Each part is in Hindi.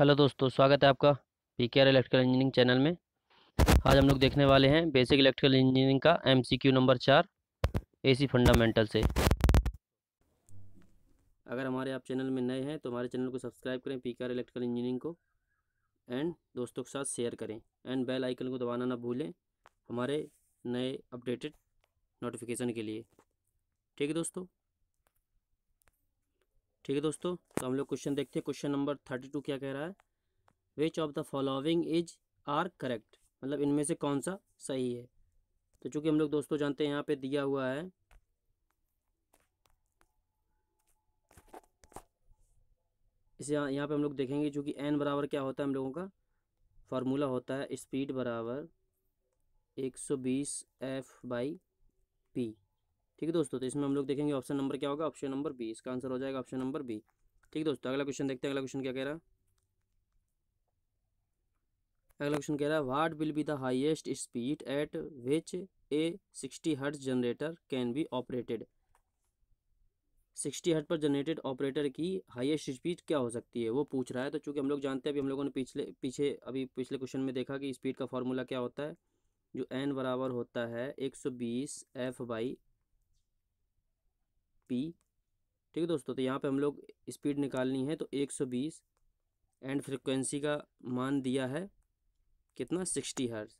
हेलो दोस्तों स्वागत है आपका P K R electrical engineering channel में आज हम लोग देखने वाले हैं बेसिक इलेक्ट्रिकल इंजीनियरिंग का एम सी क्यू नंबर चार ए सी फंडामेंटल से अगर हमारे आप चैनल में नए हैं तो हमारे चैनल को सब्सक्राइब करें P K R electrical engineering को एंड दोस्तों के साथ शेयर करें एंड बेल आइकन को दबाना ना भूलें हमारे नए अपडेटेड नोटिफिकेशन के लिए ठीक है दोस्तों ठीक है दोस्तों तो हम लोग क्वेश्चन देखते हैं क्वेश्चन नंबर थर्टी टू क्या कह रहा है which of the following is are correct मतलब इनमें से कौन सा सही है तो चूंकि हम लोग दोस्तों जानते हैं यहाँ पे दिया हुआ है इसे यहाँ पे हम लोग देखेंगे चूँकि एन बराबर क्या होता है हम लोगों का फार्मूला होता है स्पीड बराबर एक सौ बीस एफ बाई पी ठीक है दोस्तों तो इसमें हम लोग देखेंगे ऑप्शन नंबर क्या होगा ऑप्शन नंबर बी इसका आंसर हो जाएगा ऑप्शन नंबर बी ठीक है दोस्तों अगला क्वेश्चन देखते हैं अगला क्वेश्चन क्या कह रहा है अगला क्वेश्चन कह रहा है what will be the highest speed at which a sixty hertz generator can be operated sixty hertz पर जनरेटेड ऑपरेटर की हाइएस्ट स्पीड क्या हो सकती है वो पूछ रहा है तो चूंकि हम लोग जानते हैं अभी हम लोगों ने पिछले पीछे अभी पिछले क्वेश्चन में देखा कि स्पीड का फॉर्मूला क्या होता है जो एन बराबर होता है एक सौ बीस एफ बाई पी ठीक है दोस्तों तो यहाँ पे हम लोग स्पीड निकालनी है तो 120 एंड फ्रिक्वेंसी का मान दिया है कितना 60 हर्ज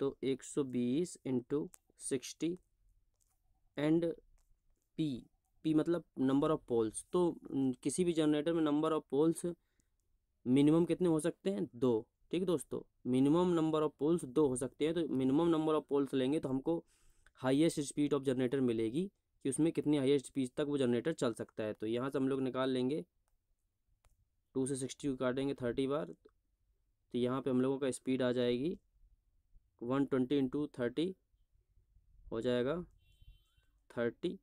तो 120 सौ बीस into sixty and P P मतलब नंबर ऑफ पोल्स तो किसी भी जनरेटर में नंबर ऑफ पोल्स मिनिमम कितने हो सकते हैं दो ठीक है दोस्तों मिनिमम नंबर ऑफ पोल्स दो हो सकते हैं तो मिनिमम नंबर ऑफ पोल्स लेंगे तो हमको हाईएस्ट स्पीड ऑफ जनरेटर मिलेगी कि उसमें कितनी हाईएस्ट स्पीड तक वो जनरेटर चल सकता है तो यहाँ से हम लोग निकाल लेंगे टू से सिक्सटी को काटेंगे थर्टी बार तो यहाँ पे हम लोगों का स्पीड आ जाएगी वन ट्वेंटी इंटू थर्टी हो जाएगा थर्टी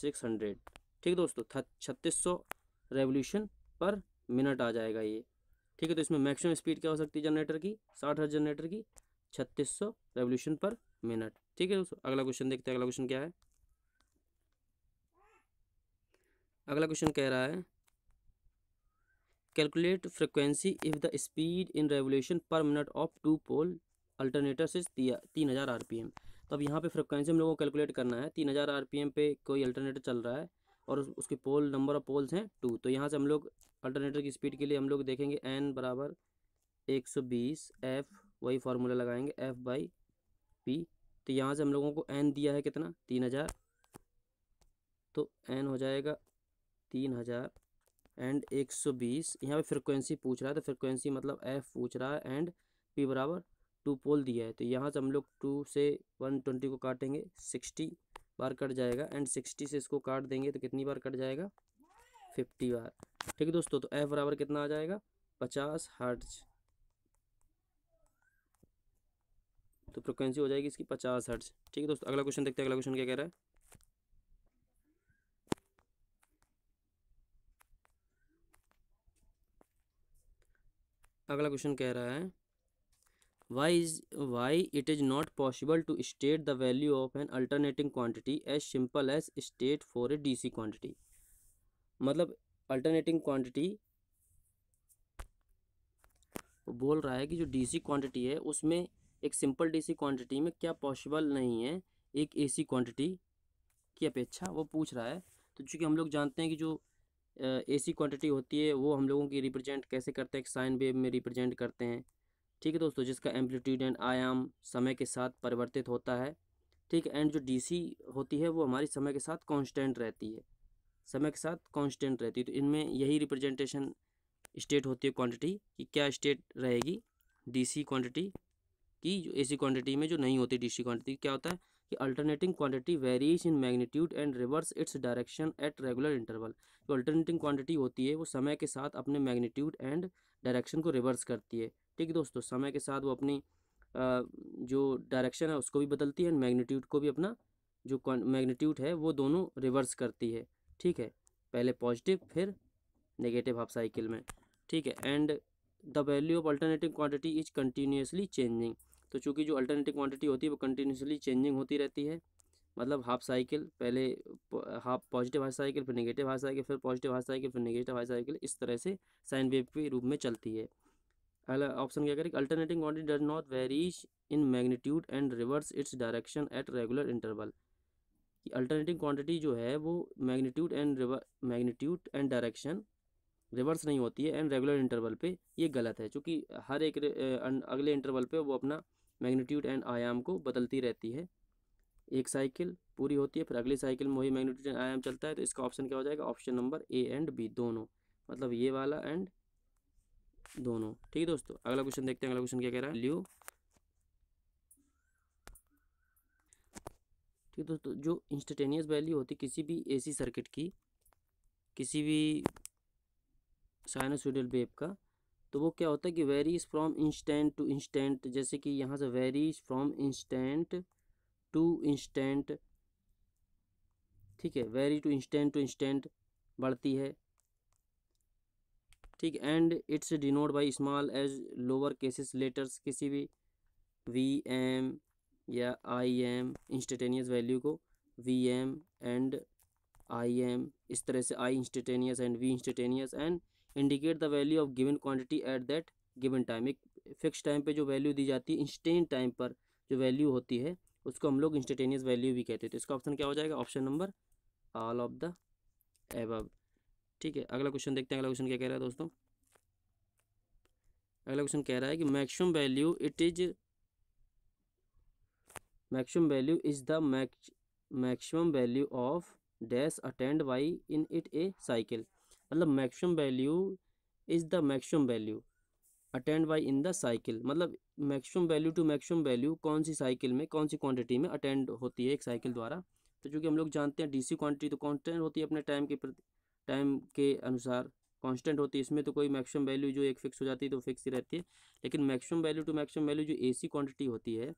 सिक्स हंड्रेड ठीक है दोस्तों छत्तीस सौ रेवोल्यूशन पर मिनट आ जाएगा ये ठीक है तो इसमें मैक्सिमम स्पीड क्या हो सकती है जनरेटर की साठ हज़ार जनरेटर की छत्तीस सौ रेवोल्यूशन पर मिनट ठीक है दोस्तों अगला क्वेश्चन देखते हैं अगला क्वेश्चन क्या है अगला क्वेश्चन कह रहा है calculate frequency if the speed in revolution per minute of two pole alternator is तीन हज़ार आर पी एम तो अब यहाँ पे फ्रिक्वेंसी हम लोगों को कैलकुलेट करना है तीन हज़ार आर पी एम पे कोई अल्टरनेटर चल रहा है और उसके पोल नंबर ऑफ पोल्स हैं टू तो यहाँ से हम लोग अल्टरनेटर की स्पीड के लिए हम लोग देखेंगे एन बराबर एक सौ बीस एफ वही फार्मूला लगाएंगे एफ बाई पी तो यहाँ से हम लोगों को एन दिया है कितना तीन हज़ार तो एन हो जाएगा तीन हज़ार एंड एक सौ बीस यहाँ पर फ्रिक्वेंसी पूछ रहा है तो फ्रिक्वेंसी मतलब एफ पूछ रहा है एंड पी बराबर टू पोल दिया है तो यहाँ से हम लोग टू से वन ट्वेंटी को काटेंगे सिक्सटी बार कट जाएगा एंड सिक्सटी से इसको काट देंगे तो कितनी बार कट जाएगा फिफ्टी बार ठीक है दोस्तों तो एफ बराबर कितना आ जाएगा पचास हर्ट्ज तो फ्रिक्वेंसी हो जाएगी इसकी पचास हर्ट्ज ठीक है दोस्तों अगला क्वेश्चन देखते हैं अगला क्वेश्चन क्या कह रहा है अगला क्वेश्चन कह रहा है why is why it is not possible to state the value of an alternating quantity as simple as state for a DC quantity मतलब अल्टरनेटिंग क्वांटिटी बोल रहा है कि जो डीसी क्वांटिटी है उसमें एक सिंपल डीसी क्वांटिटी में क्या पॉसिबल नहीं है एक एसी क्वांटिटी की अपेक्षा वो पूछ रहा है तो चूँकि हम लोग जानते हैं कि जो एसी क्वांटिटी होती है वो हम लोगों की रिप्रेजेंट कैसे करते हैं एक साइन वेव में रिप्रेजेंट करते हैं ठीक है दोस्तों जिसका एम्पलीट्यूड एंड आयाम समय के साथ परिवर्तित होता है ठीक है एंड जो डी होती है वो हमारी समय के साथ कॉन्स्टेंट रहती है समय के साथ कॉन्स्टेंट रहती है तो इनमें यही रिप्रजेंटेशन स्टेट होती है क्वांटिटी कि क्या स्टेट रहेगी डीसी क्वांटिटी कि जो ऐसी क्वांटिटी में जो नहीं होती डीसी क्वांटिटी क्या होता है कि alternating quantity varies in magnitude and reverse its direction at regular interval जो अल्टरनेटिंग क्वांटिटी होती है वो समय के साथ अपने मैग्नीट्यूड एंड डायरेक्शन को रिवर्स करती है ठीक है दोस्तों समय के साथ वो अपनी जो डायरेक्शन है उसको भी बदलती है एंड मैग्नीट्यूड को भी अपना जो मैग्नीट्यूड है वो दोनों रिवर्स करती है ठीक है पहले पॉजिटिव फिर नेगेटिव हाफ साइकिल में ठीक है and the value of alternative quantity is continuously changing तो चूँकि जो अल्टरनेटिव क्वांटिटी होती है वो कंटिन्यूसली चेंजिंग होती रहती है मतलब हाफ साइकिल पहले हाफ पॉजिटिव हाफ साइकिल फिर नेगेटिव हाफ साइकिल फिर पॉजिटिव हाफ साइकिल फिर नेगेटिव हाफ साइकिल इस तरह से साइन वेव के रूप में चलती है अगला ऑप्शन क्या करें alternating quantity does not varies in magnitude and reverse its direction at regular interval कि अल्टरनेटिंग क्वांटिटी जो है वो magnitude and magnitude and direction reverse नहीं होती है एंड रेगुलर इंटरवल पे ये गलत है क्योंकि हर एक अगले इंटरवल पे वो अपना मैग्नीट्यूड एंड आयाम को बदलती रहती है एक साइकिल पूरी होती है फिर अगली साइकिल में वही मैग्नीट्यूड एंड आयाम चलता है तो इसका ऑप्शन क्या हो जाएगा option number A and B दोनों मतलब ये वाला एंड दोनों ठीक है दोस्तों अगला क्वेश्चन देखते हैं अगला क्वेश्चन क्या कह रहा है ल्यू ठीक है दोस्तों जो इंस्टेटेनियस वैल्यू होती है किसी भी एसी सर्किट की किसी भी साइनोसोइडल वेव का तो वो क्या होता है कि varies from instant to instant जैसे कि यहाँ से varies from instant to instant ठीक है vary to instant to instant बढ़ती है ठीक and it's denote by small as lower cases letters किसी भी वी एम या आई एम इंस्टेटेनियस वैल्यू को V M and I M इस तरह से I instantaneous and V instantaneous and indicate the value of given quantity at that given time एक फिक्स टाइम पे जो वैल्यू दी जाती है इंस्टेंट टाइम पर जो वैल्यू होती है उसको हम लोग इंस्टेटेनियस वैल्यू भी कहते हैं तो इसका ऑप्शन क्या हो जाएगा option number all of the above ठीक है अगला क्वेश्चन देखते हैं अगला क्वेश्चन क्या कह रहा है दोस्तों अगला क्वेश्चन कह रहा है कि maximum value it is maximum value is the maximum value of dash attend by in it a cycle मतलब maximum value is the maximum value attend by in the cycle मतलब maximum value to maximum value कौन सी साइकिल में कौन सी क्वांटिटी में अटेंड होती है एक साइकिल द्वारा तो चूँकि हम लोग जानते हैं डीसी क्वांटिटी तो कॉन्स्टेंट होती है अपने टाइम के प्रति टाइम के अनुसार कॉन्स्टेंट होती है इसमें तो कोई मैक्सिमम वैल्यू जो एक फिक्स हो जाती है तो फिक्स ही रहती है लेकिन maximum value to maximum value जो सी क्वांटिटी होती है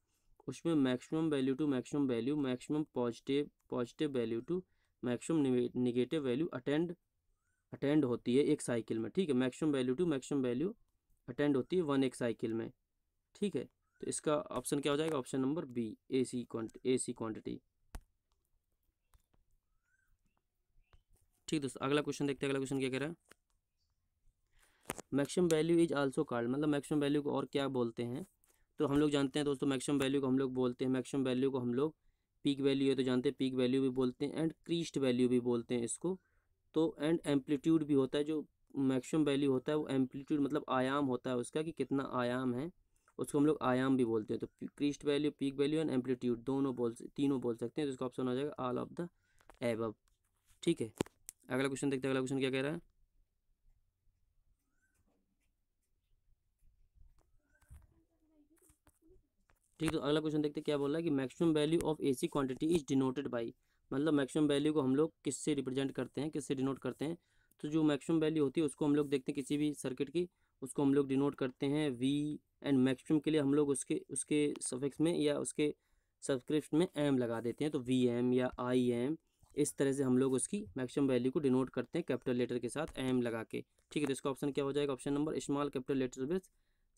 उसमें maximum value to maximum value maximum positive positive value to maximum negative value attend attend होती है एक साइकिल में ठीक है maximum value to maximum value attend होती है वन एक साइकिल में ठीक है तो इसका ऑप्शन क्या हो जाएगा option number B A C A C quantity ठीक दोस्तों अगला क्वेश्चन देखते हैं अगला क्वेश्चन क्या कह रहा है maximum value is also called मतलब मैक्सिमम वैल्यू को और क्या बोलते हैं तो हम लोग जानते हैं दोस्तों मैक्सिमम वैल्यू को हम लोग बोलते हैं मैक्सिमम वैल्यू को हम लोग पीक वैल्यू है तो जानते हैं पीक वैल्यू भी बोलते हैं एंड क्रीस्ट वैल्यू भी बोलते हैं इसको तो एंड एम्पलीट्यूड भी होता है जो मैक्सिमम वैल्यू होता है वो एम्पलीट्यूड मतलब आयाम होता है उसका कि कितना आयाम है उसको हम लोग आयाम भी बोलते हैं तो crest value peak value and amplitude दोनों बोल तीनों बोल सकते हैं तो इसका ऑप्शन हो जाएगा ऑल ऑफ द एब ठीक है अगला क्वेश्चन देखते हैं अगला क्वेश्चन क्या कह रहा है ठीक तो अगला क्वेश्चन देखते हैं क्या बोल रहा है कि maximum value of AC quantity is denoted by मतलब मैक्सिमम वैल्यू को हम लोग किससे रिप्रेजेंट करते हैं किससे डिनोट करते हैं तो जो मैक्सिमम वैल्यू होती है उसको हम लोग देखते हैं किसी भी सर्किट की उसको हम लोग डिनोट करते हैं वी एंड मैक्सिमम के लिए हम लोग उसके उसके सफिक्स में या उसके सब्सक्रिप्ट में एम लगा देते हैं तो वी एम या आई एम इस तरह से हम लोग उसकी मैक्सिमम वैल्यू को डिनोट करते हैं कैपिटल लेटर के साथ एम लगा के ठीक है तो इसका ऑप्शन क्या हो जाएगा option number small capital letter with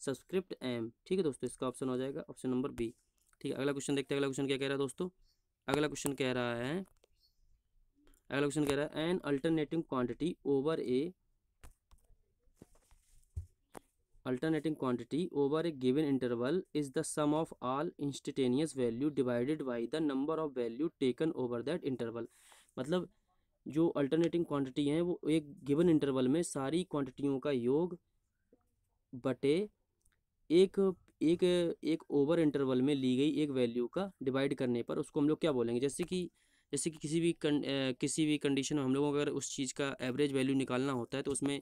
subscript M ठीक है दोस्तों इसका ऑप्शन हो जाएगा ऑप्शन नंबर बी ठीक है अगला क्वेश्चन देखते हैं अगला क्वेश्चन क्या कह रहा है दोस्तों अगला क्वेश्चन कह रहा है अगला क्वेश्चन कह रहा है an alternating quantity over a alternating quantity over a given interval is the sum of all instantaneous value divided by the number of value taken over that interval मतलब जो अल्टरनेटिंग क्वांटिटी हैं वो एक गिवन इंटरवल में सारी क्वांटिटियों का योग बटे एक एक एक ओवर इंटरवल में ली गई एक वैल्यू का डिवाइड करने पर उसको हम लोग क्या बोलेंगे जैसे कि जैसे कि किसी भी कं, किसी भी कंडीशन में हम लोगों को अगर उस चीज़ का एवरेज वैल्यू निकालना होता है तो उसमें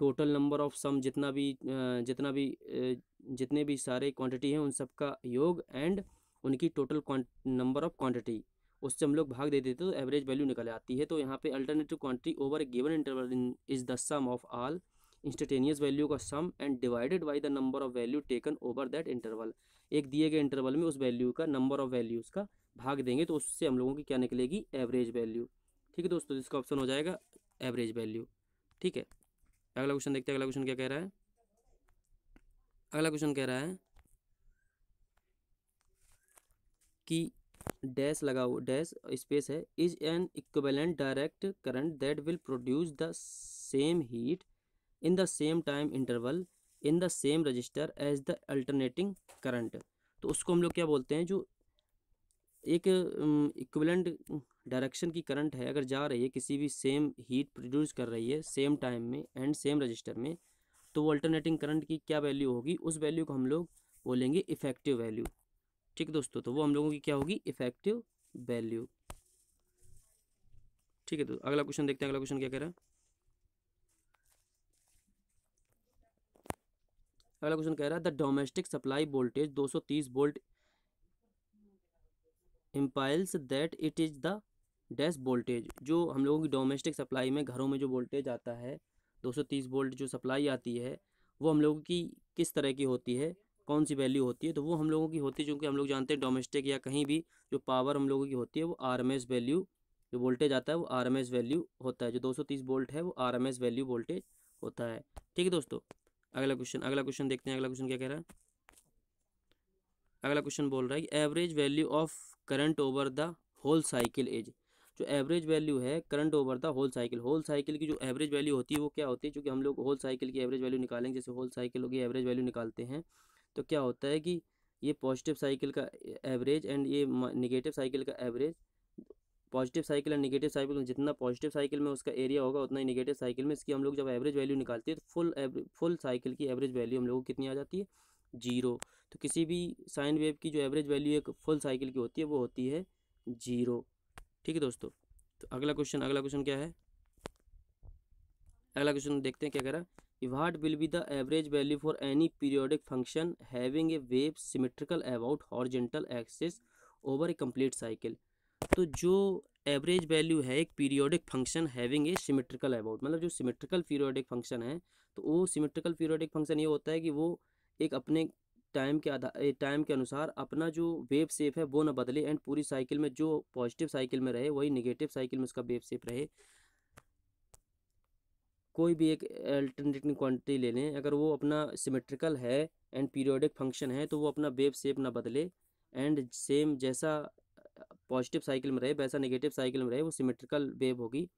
टोटल नंबर ऑफ सम जितना भी जितना भी जितने भी सारे क्वांटिटी हैं उन सब का योग एंड उनकी टोटल नंबर ऑफ क्वांटिटी उससे हम लोग भाग दे देते तो एवरेज वैल्यू निकल आती है तो यहाँ पे alternative quantity over given interval is the sum of all instantaneous value का sum and divided by the number of value taken over that interval एक दिए गए इंटरवल में उस वैल्यू का नंबर ऑफ वैल्यूज़ का भाग देंगे तो उससे हम लोगों की क्या निकलेगी एवरेज वैल्यू ठीक है दोस्तों इसका ऑप्शन हो जाएगा एवरेज वैल्यू ठीक है अगला क्वेश्चन देखते हैं अगला क्वेश्चन क्या कह रहा है अगला क्वेश्चन कह रहा है कि डैश लगा हुआ डैश स्पेस है is an equivalent direct current that will produce the same heat in the same time interval in the same resistor as the alternating current तो उसको हम लोग क्या बोलते हैं जो एक इक्वलेंट डायरेक्शन की करंट है अगर जा रही है किसी भी सेम हीट प्रोड्यूस कर रही है सेम टाइम में एंड सेम रजिस्टर में तो वो अल्टरनेटिंग करंट की क्या वैल्यू होगी उस वैल्यू को हम लोग बोलेंगे इफेक्टिव वैल्यू ठीक दोस्तों तो वो हम लोगों की क्या होगी इफेक्टिव वैल्यू ठीक है तो अगला क्वेश्चन देखते हैं अगला क्वेश्चन क्या कह रहा है अगला क्वेश्चन कह रहा है the domestic supply voltage 230 volt implies that it is the dash voltage जो हम लोगों की डोमेस्टिक सप्लाई में घरों में जो वोल्टेज आता है 230 वोल्ट जो सप्लाई आती है वो हम लोगों की किस तरह की होती है कौन सी वैल्यू होती है तो वो हम लोगों की होती है चूँकि हम लोग जानते हैं डोमेस्टिक या कहीं भी जो पावर हम लोगों की होती है वो आर वैल्यू जो वोल्टेज आता है वो आर वैल्यू होता है जो दो वोल्ट है वो आर वैल्यू वोल्टेज होता है ठीक है दोस्तों अगला क्वेश्चन अगला क्वेश्चन देखते हैं अगला क्वेश्चन क्या कह रहा है अगला क्वेश्चन बोल रहा है कि average value of current over the whole cycle as जो एवरेज वैल्यू है current over the whole cycle whole cycle की जो एवरेज वैल्यू होती है वो क्या होती है चूँकि हम लोग होल साइकिल की एवरेज वैल्यू निकालेंगे जैसे होल साइकिल की एवरेज वैल्यू निकालते हैं तो क्या होता है कि ये पॉजिटिव साइकिल का एवरेज एंड ये निगेटिव साइकिल का एवरेज पॉजिटिव साइकिल और निगेटिव साइकिल में जितना पॉजिटिव साइकिल में उसका एरिया होगा उतना ही निगेटिव साइकिल में इसकी हम लोग जब एवरेज वैल्यू निकालते हैं तो फुल फुल साइकिल की एवरेज वैल्यू हम लोगों को कितनी आ जाती है जीरो तो किसी भी साइन वेव की जो एवरेज वैल्यू एक फुल साइकिल की होती है वो होती है जीरो ठीक है दोस्तों तो अगला क्वेश्चन अगला क्वेश्चन क्या है अगला क्वेश्चन देखते हैं क्या कह रहा है what will be the average value for any periodic function having a wave symmetrical about horizontal axis over a complete cycle तो जो एवरेज वैल्यू है एक periodic function having a symmetrical about मतलब जो सिमेट्रिकल पीरियोडिक फंक्शन है तो वो सिमेट्रिकल पीरियोडिक फंक्शन ये होता है कि वो एक अपने टाइम के आधार टाइम के अनुसार अपना जो वेव सेप है वो ना बदले एंड पूरी साइकिल में जो पॉजिटिव साइकिल में रहे वही निगेटिव साइकिल में उसका वेव सेप रहे कोई भी एक अल्टरनेटिंग क्वांटिटी ले लें अगर वो अपना सिमेट्रिकल है एंड पीरियोडिक फंक्शन है तो वो अपना वेव सेप ना बदले एंड सेम जैसा पॉजिटिव साइकिल में रहे वैसा नेगेटिव साइकिल में रहे वो सिमेट्रिकल वेव होगी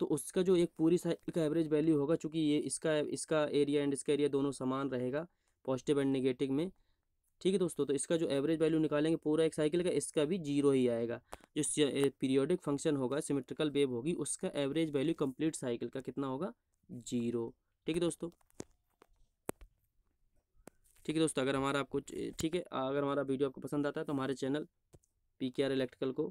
तो उसका जो एक पूरी साइकिल का एवरेज वैल्यू होगा चूँकि ये इसका इसका एरिया एंड इसका एरिया दोनों समान रहेगा पॉजिटिव एंड नेगेटिव में ठीक है दोस्तों तो इसका जो एवरेज वैल्यू निकालेंगे पूरा एक साइकिल का इसका भी जीरो ही आएगा जो पीरियोडिक फंक्शन होगा सिमेट्रिकल वेव होगी उसका एवरेज वैल्यू कंप्लीट साइकिल का कितना होगा जीरो ठीक है दोस्तों ठीक है दोस्तों अगर हमारा आपको ठीक है अगर हमारा वीडियो आपको पसंद आता है तो हमारे channel P K R electrical को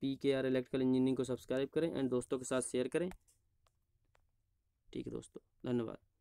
P K R electrical engineering को सब्सक्राइब करें एंड दोस्तों के साथ शेयर करें ठीक है दोस्तों धन्यवाद